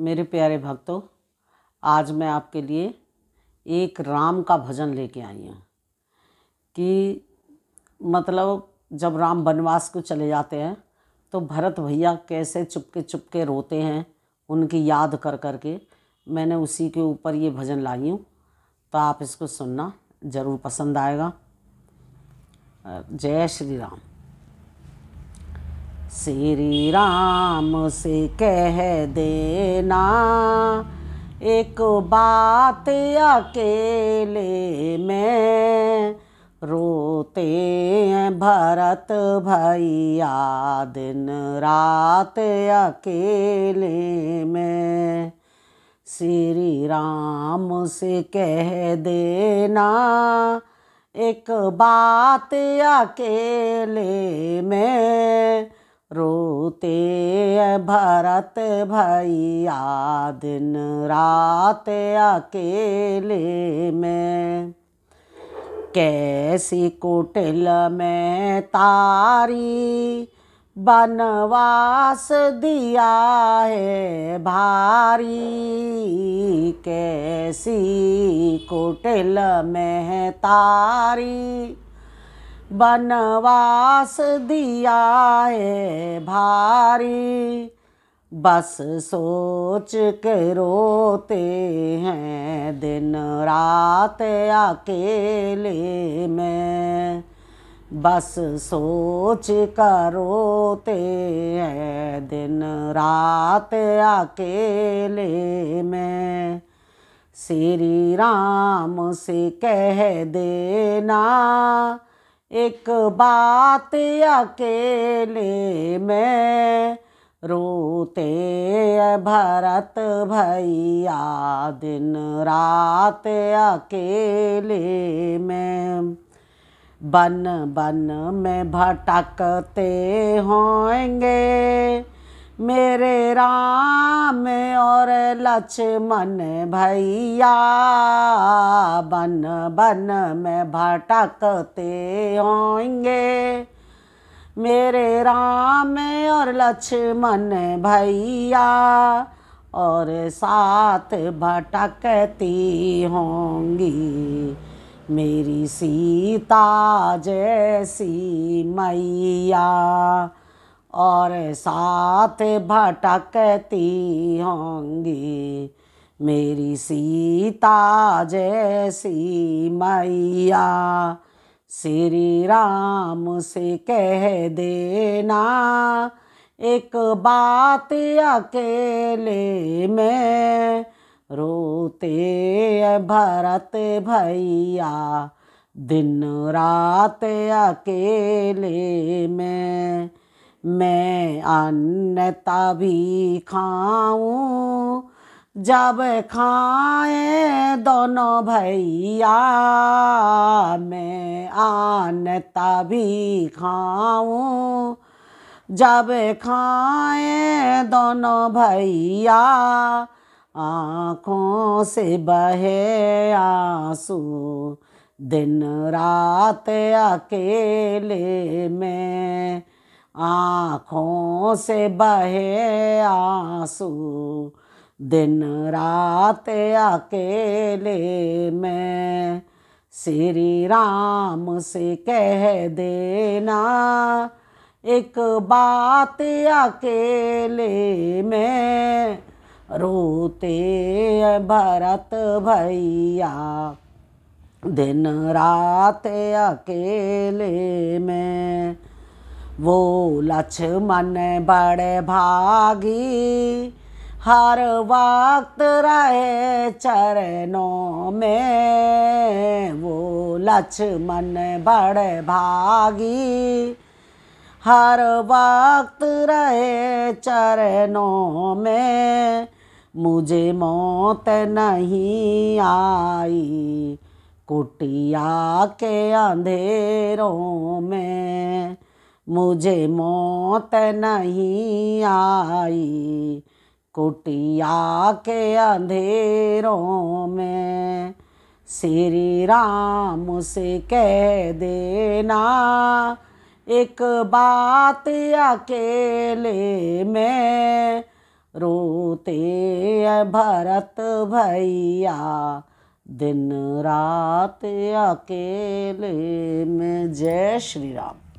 मेरे प्यारे भक्तों आज मैं आपके लिए एक राम का भजन लेके आई हूँ कि मतलब जब राम वनवास को चले जाते हैं तो भरत भैया कैसे चुपके चुपके रोते हैं उनकी याद कर कर के मैंने उसी के ऊपर ये भजन लाई हूँ तो आप इसको सुनना ज़रूर पसंद आएगा जय श्री राम श्री राम से कह देना एक बात अकेले में रोते हैं भरत भैया दिन रात अकेले में श्री राम से कह देना एक बात अकेले में रोते भारत भैया दिन रात अकेले में कैसी कुटिल में तारी बनवास दिया है भारी कैसी कुटिल में तारी बनवास दिया है भारी बस सोच के रोते हैं दिन रात अकेले में बस सोच कर रोते हैं दिन रात अकेले में श्री राम से कह देना एक बात अकेले में रोते भरत भैया दिन रात अकेले में बन बन में भटकते होंगे मेरे राम और लक्ष्मण भैया बन बन में भटकते होंगे मेरे राम और लक्ष्मण भैया और साथ भटकती होंगी मेरी सीता जैसी मैया और साथ भटकती होंगी मेरी सीता जैसी मैया श्री राम से कह देना एक बात अकेले में रोते भरत भैया दिन रात अकेले में मैं अन्नता भी खाऊं जब खाए दोनों भैया मैं आनता भी खाऊं जब खाए दोनों भैया आँखों से बहे आंसू दिन रात अकेले में आँखों से बहे आंसू दिन रात अकेले में श्री राम से कह देना एक बात अकेले में रोते भरत भैया दिन रात अकेले में वो लक्ष्मण बड़े भागी हर वक्त रहे चरणों में वो लक्ष्मण बड़े भागी हर वक्त रहे चरणों में मुझे मौत नहीं आई कुटिया के अंधेरों में मुझे मौत नहीं आई कुटिया के अंधेरों में श्री राम से कह देना एक बात अकेले में रोते भरत भैया दिन रात अकेले में जय श्री राम